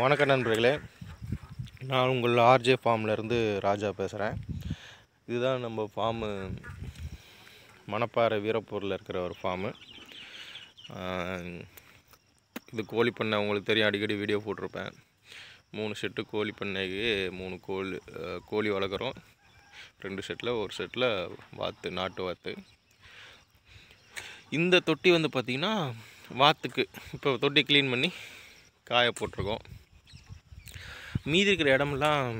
வணக்கம் நண்பர்களே நான் உங்கள் ஆர்ஜே ஃபார்ம்லேருந்து ராஜா பேசுகிறேன் இதுதான் நம்ம ஃபார்மு மணப்பாறை வீரப்பூரில் இருக்கிற ஒரு ஃபார்மு இது கோழி பண்ணை உங்களுக்கு தெரியும் அடிக்கடி வீடியோ போட்டிருப்பேன் மூணு செட்டு கோழி பண்ணைக்கு மூணு கோழி கோழி வளர்க்குறோம் ரெண்டு செட்டில் ஒரு செட்டில் வாத்து நாட்டு வாத்து இந்த தொட்டி வந்து பார்த்திங்கன்னா வாத்துக்கு இப்போ தொட்டி க்ளீன் பண்ணி காய போட்டிருக்கோம் மீதி இருக்கிற இடம்லாம்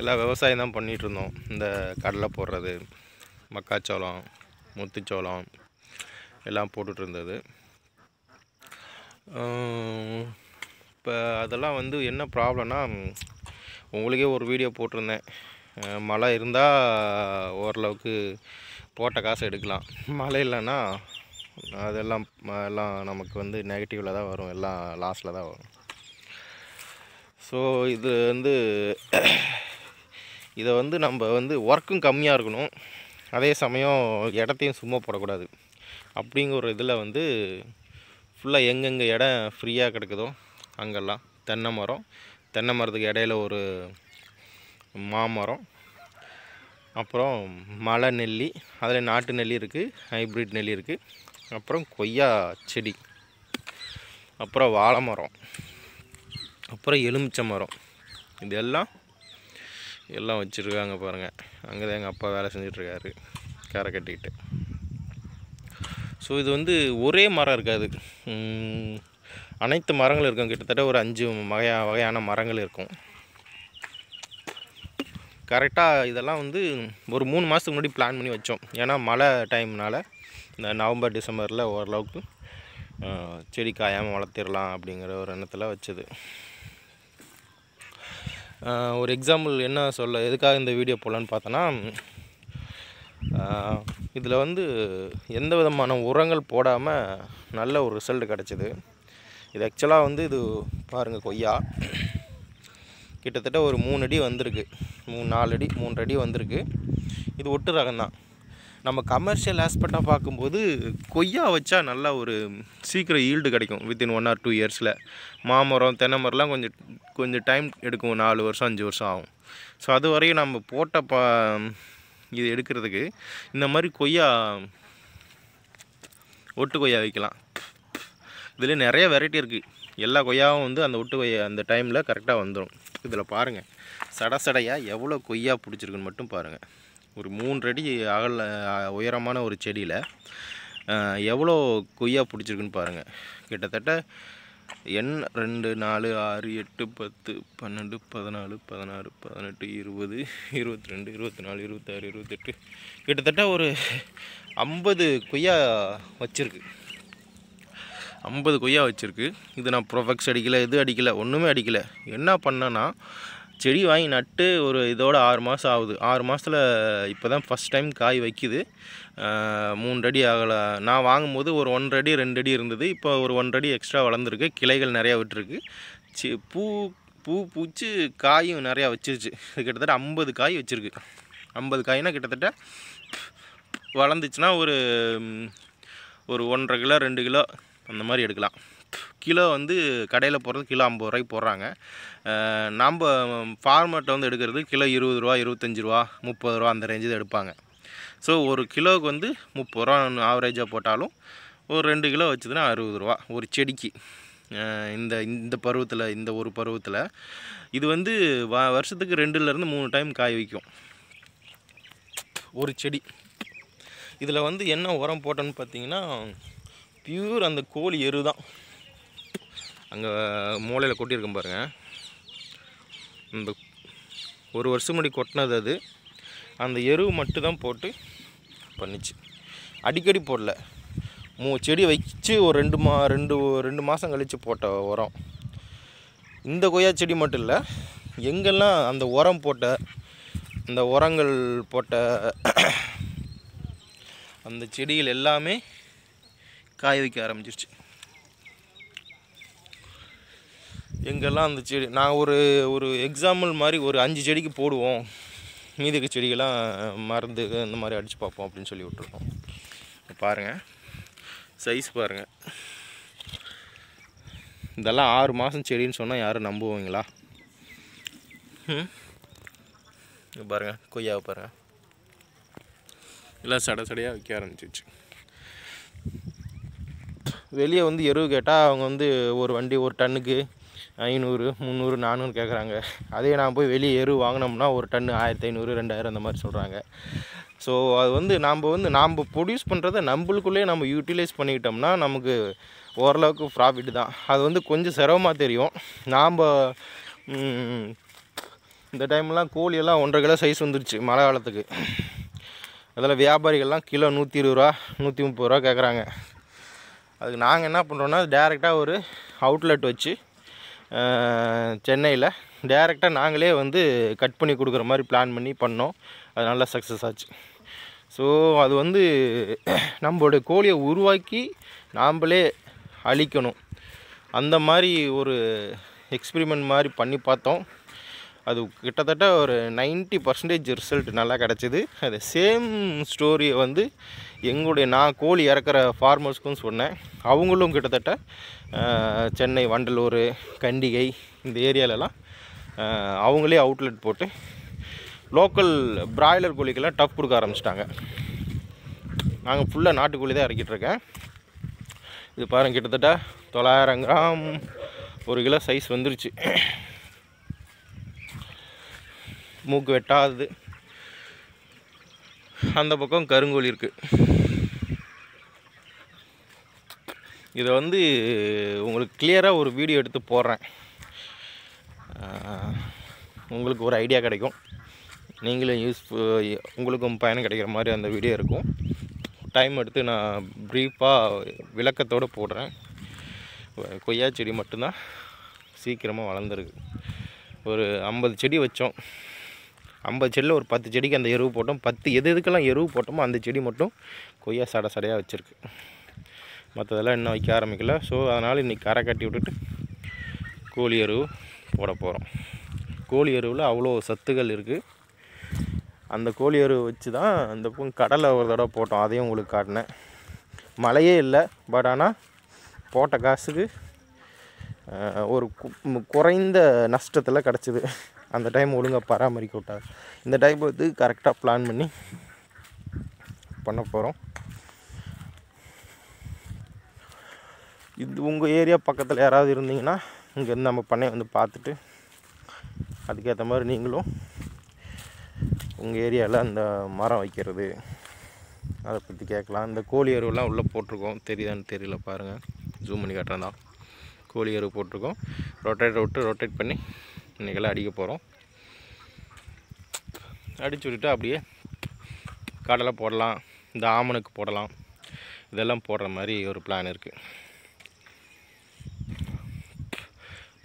எல்லாம் விவசாயம் தான் பண்ணிகிட்ருந்தோம் இந்த கடலை போடுறது மக்காச்சோளம் முத்துச்சோளம் எல்லாம் போட்டுட்டு இருந்தது இப்போ அதெல்லாம் வந்து என்ன ப்ராப்ளம்னா உங்களுக்கே ஒரு வீடியோ போட்டிருந்தேன் மழை இருந்தால் ஓரளவுக்கு போட்ட காசு எடுக்கலாம் மழை இல்லைன்னா அதெல்லாம் எல்லாம் நமக்கு வந்து நெகட்டிவில் தான் வரும் எல்லாம் லாஸில் தான் வரும் ஸோ இது வந்து இதை வந்து நம்ம வந்து ஒர்க்கும் கம்மியாக இருக்கணும் அதே சமயம் இடத்தையும் சும்மா போடக்கூடாது அப்படிங்கிற இதில் வந்து ஃபுல்லாக எங்கெங்கே இடம் ஃப்ரீயாக கிடக்குதோ அங்கெல்லாம் தென்னை மரம் தென்னை மரத்துக்கு இடையில ஒரு மாமரம் அப்புறம் மலை நெல்லி அதில் நாட்டு நெல்லி இருக்குது ஹைப்ரிட் நெல்லி இருக்குது அப்புறம் கொய்யா செடி அப்புறம் வாழை மரம் அப்புறம் எலுமிச்சை மரம் இதெல்லாம் எல்லாம் வச்சுருக்காங்க பாருங்கள் அங்கே தான் எங்கள் அப்பா வேலை செஞ்சிட்ருக்காரு கரை கட்டிக்கிட்டு ஸோ இது வந்து ஒரே மரம் இருக்காது அனைத்து மரங்கள் இருக்கும் கிட்டத்தட்ட ஒரு அஞ்சு வகையா வகையான மரங்கள் இருக்கும் கரெக்டாக இதெல்லாம் வந்து ஒரு மூணு மாதத்துக்கு முன்னாடி பிளான் பண்ணி வச்சோம் ஏன்னா மழை டைம்னால் இந்த நவம்பர் டிசம்பரில் ஓரளவுக்கு செடி காயாமல் வளர்த்திடலாம் அப்படிங்கிற ஒரு எண்ணத்தில் வச்சது ஒரு எக்ஸாம்பிள் என்ன சொல்ல எதுக்காக இந்த வீடியோ போடலான்னு பார்த்தோன்னா இதில் வந்து எந்த விதமான உரங்கள் போடாமல் நல்ல ஒரு ரிசல்ட் கிடச்சிது இது ஆக்சுவலாக வந்து இது பாருங்கள் கொய்யா கிட்டத்தட்ட ஒரு மூணு அடி வந்திருக்கு மூணு நாலு அடி மூன்றடி அடி வந்திருக்கு இது ஒட்டு ரகம் தான் நம்ம கமர்ஷியல் ஆஸ்பெக்டாக பார்க்கும்போது கொய்யா வச்சா நல்லா ஒரு சீக்கிரம் ஈல்டு கிடைக்கும் வித்தின் ஒன் ஆர் டூ இயர்ஸில் மாமரம் தென்னை மரம்லாம் கொஞ்சம் கொஞ்சம் டைம் எடுக்கும் நாலு வருஷம் அஞ்சு வருஷம் ஆகும் ஸோ அது வரையும் நம்ம போட்ட பா இது எடுக்கிறதுக்கு இந்த மாதிரி கொய்யா ஒட்டு கொய்யா வைக்கலாம் இதில் நிறைய வெரைட்டி இருக்குது எல்லா கொய்யாவும் வந்து அந்த ஒட்டு கொய்யா அந்த டைமில் கரெக்டாக வந்துடும் இதில் பாருங்கள் சட சடையாக எவ்வளோ கொய்யா பிடிச்சிருக்குன்னு மட்டும் பாருங்கள் ஒரு அடி அகல உயரமான ஒரு செடியில் எவ்வளோ கொய்யா பிடிச்சிருக்குன்னு பாருங்கள் கிட்டத்தட்ட எண் ரெண்டு நாலு ஆறு எட்டு பத்து பன்னெண்டு பதினாலு பதினாறு பதினெட்டு இருபது இருபத்தி ரெண்டு இருபத்தி நாலு இருபத்தாறு இருபத்தெட்டு கிட்டத்தட்ட ஒரு ஐம்பது கொய்யா வச்சுருக்கு ஐம்பது கொய்யா வச்சுருக்கு இது நான் ப்ரொஃபெக்ஸ் அடிக்கலை இது அடிக்கலை ஒன்றுமே அடிக்கலை என்ன பண்ணேன்னா செடி வாங்கி நட்டு ஒரு இதோட ஆறு மாதம் ஆகுது ஆறு மாதத்தில் இப்போ தான் ஃபஸ்ட் டைம் காய் வைக்குது மூன்றடி அடி ஆகலை நான் வாங்கும்போது ஒரு ஒன்றரை அடி ரெண்டு அடி இருந்தது இப்போ ஒரு ஒன்றடி எக்ஸ்ட்ரா வளர்ந்துருக்கு கிளைகள் நிறையா விட்டுருக்கு சி பூ பூ பூச்சி காயும் நிறையா வச்சிருச்சு கிட்டத்தட்ட ஐம்பது காய் வச்சுருக்கு ஐம்பது காய்னா கிட்டத்தட்ட வளர்ந்துச்சுன்னா ஒரு ஒரு ஒன்றரை கிலோ ரெண்டு கிலோ அந்த மாதிரி எடுக்கலாம் கிலோ வந்து கடையில் போடுறது கிலோ ஐம்பது ரூபாய்க்கு போடுறாங்க நம்ம ஃபார்மேட்டை வந்து எடுக்கிறது கிலோ இருபது ரூபா இருபத்தஞ்சி ரூபா முப்பது ரூபா அந்த ரேஞ்சு எடுப்பாங்க ஸோ ஒரு கிலோவுக்கு வந்து முப்பது ரூபா ஆவரேஜாக போட்டாலும் ஒரு ரெண்டு கிலோ வச்சதுன்னா அறுபது ரூபா ஒரு செடிக்கு இந்த இந்த பருவத்தில் இந்த ஒரு பருவத்தில் இது வந்து வ வருஷத்துக்கு ரெண்டுலேருந்து மூணு டைம் காய் வைக்கும் ஒரு செடி இதில் வந்து என்ன உரம் போட்டோன்னு பார்த்தீங்கன்னா பியூர் அந்த கோழி எரு தான் அங்கே மூளையில் கொட்டியிருக்கும் பாருங்கள் இந்த ஒரு வருஷம் முடி கொட்டினது அது அந்த எருவு மட்டும்தான் போட்டு பண்ணிச்சு அடிக்கடி போடல மூ செடி வச்சு ஒரு ரெண்டு மா ரெண்டு ரெண்டு மாதம் கழித்து போட்ட உரம் இந்த கொய்யா செடி மட்டும் இல்லை எங்கெல்லாம் அந்த உரம் போட்ட இந்த உரங்கள் போட்ட அந்த செடிகள் எல்லாமே காய வைக்க ஆரம்பிச்சிருச்சு எங்கெல்லாம் அந்த செடி நான் ஒரு ஒரு எக்ஸாம்பிள் மாதிரி ஒரு அஞ்சு செடிக்கு போடுவோம் மீதி இருக்க செடிகள்லாம் மருந்து இந்த மாதிரி அடித்து பார்ப்போம் அப்படின்னு சொல்லி விட்ருக்கோம் பாருங்கள் சைஸ் பாருங்கள் இதெல்லாம் ஆறு மாதம் செடின்னு சொன்னால் யாரும் நம்புவீங்களா இங்கே பாருங்கள் கொய்யாவை பாருங்கள் எல்லாம் சட சடையாக வைக்க ஆரம்பிச்சிச்சு வெளியே வந்து எருவு கேட்டால் அவங்க வந்து ஒரு வண்டி ஒரு டன்னுக்கு ஐநூறு முந்நூறு நானூறு கேட்குறாங்க அதே நான் போய் வெளியே எரு வாங்கினோம்னா ஒரு டன்னு ஆயிரத்தி ஐநூறு ரெண்டாயிரம் அந்த மாதிரி சொல்கிறாங்க ஸோ அது வந்து நாம் வந்து நாம் ப்ரொடியூஸ் பண்ணுறத நம்மளுக்குள்ளே நம்ம யூட்டிலைஸ் பண்ணிக்கிட்டோம்னா நமக்கு ஓரளவுக்கு ப்ராஃபிட் தான் அது வந்து கொஞ்சம் சிரமமாக தெரியும் நாம் இந்த டைம்லாம் கோழியெல்லாம் ஒன்றரை கிலோ சைஸ் வந்துருச்சு மழை காலத்துக்கு அதில் வியாபாரிகள்லாம் கிலோ நூற்றி இருபது ரூபா நூற்றி முப்பது ரூபா கேட்குறாங்க அதுக்கு நாங்கள் என்ன பண்ணுறோன்னா டேரெக்டாக ஒரு அவுட்லெட் வச்சு சென்னையில் டேரெக்டாக நாங்களே வந்து கட் பண்ணி கொடுக்குற மாதிரி பிளான் பண்ணி பண்ணோம் அது நல்லா சக்ஸஸ் ஆச்சு ஸோ அது வந்து நம்மளோட கோழியை உருவாக்கி நாம்ளே அழிக்கணும் அந்த மாதிரி ஒரு எக்ஸ்பிரிமெண்ட் மாதிரி பண்ணி பார்த்தோம் அது கிட்டத்தட்ட ஒரு நைன்ட்டி பர்சன்டேஜ் ரிசல்ட் நல்லா கிடச்சிது அது சேம் ஸ்டோரியை வந்து எங்களுடைய நான் கோழி இறக்குற ஃபார்மர்ஸ்க்கும் சொன்னேன் அவங்களும் கிட்டத்தட்ட சென்னை வண்டலூர் கண்டிகை இந்த ஏரியாலலாம் அவங்களே அவுட்லெட் போட்டு லோக்கல் பிராய்லர் கோழிக்கெல்லாம் டஃப் கொடுக்க ஆரம்பிச்சிட்டாங்க நாங்கள் ஃபுல்லாக நாட்டுக்கோழி தான் இறக்கிட்டுருக்கேன் இது பாருங்கள் கிட்டத்தட்ட தொள்ளாயிரம் கிராம் ஒரு கிலோ சைஸ் வந்துருச்சு மூக்கு வெட்டாதது அந்த பக்கம் கருங்கோழி இருக்குது இதை வந்து உங்களுக்கு கிளியராக ஒரு வீடியோ எடுத்து போடுறேன் உங்களுக்கு ஒரு ஐடியா கிடைக்கும் நீங்களும் யூஸ் உங்களுக்கும் பயணம் கிடைக்கிற மாதிரி அந்த வீடியோ இருக்கும் டைம் எடுத்து நான் ப்ரீஃபாக விளக்கத்தோடு போடுறேன் கொய்யா செடி மட்டும்தான் சீக்கிரமாக வளர்ந்துருக்கு ஒரு ஐம்பது செடி வச்சோம் ஐம்பது செடியில் ஒரு பத்து செடிக்கு அந்த எருவு போட்டோம் பத்து எது எதுக்கெல்லாம் எருவு போட்டோமோ அந்த செடி மட்டும் கொய்யா சடை சடையாக வச்சுருக்கு மற்றதெல்லாம் இன்னும் வைக்க ஆரம்பிக்கல ஸோ அதனால் இன்றைக்கி கரை கட்டி விட்டுட்டு கோழி எருவு போட போகிறோம் கோழி எருவில் அவ்வளோ சத்துக்கள் இருக்குது அந்த கோழி எருவு வச்சு தான் அந்த பூ கடலை ஒரு தடவை போட்டோம் அதையும் உங்களுக்கு காட்டினேன் மழையே இல்லை பட் ஆனால் போட்ட காசுக்கு ஒரு குறைந்த நஷ்டத்தில் கிடச்சிது அந்த டைம் ஒழுங்காக பராமரிக்க விட்டாது இந்த டைம் வந்து கரெக்டாக பிளான் பண்ணி பண்ண போகிறோம் இது உங்கள் ஏரியா பக்கத்தில் யாராவது இருந்தீங்கன்னா இங்கேருந்து நம்ம பண்ணையை வந்து பார்த்துட்டு அதுக்கேற்ற மாதிரி நீங்களும் உங்கள் ஏரியாவில் அந்த மரம் வைக்கிறது அதை பற்றி கேட்கலாம் இந்த கோழி எருவெல்லாம் உள்ளே போட்டிருக்கோம் தெரியுதான்னு தெரியல பாருங்கள் ஜூம் பண்ணி காட்டுறதா கோழி எருவு போட்டிருக்கோம் ரொட்டேட் விட்டு ரொட்டேட் பண்ணி இன்றைக்கெல்லாம் அடிக்க போகிறோம் அடிச்சு விட்டுட்டு அப்படியே கடலை போடலாம் இந்த ஆமனுக்கு போடலாம் இதெல்லாம் போடுற மாதிரி ஒரு பிளான் இருக்குது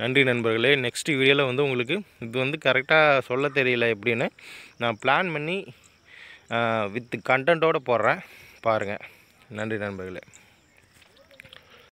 நன்றி நண்பர்களே நெக்ஸ்ட் வீடியோவில் வந்து உங்களுக்கு இது வந்து கரெக்டாக சொல்ல தெரியல எப்படின்னு நான் பிளான் பண்ணி வித் கண்டோடு போடுறேன் பாருங்கள் நன்றி நண்பர்களே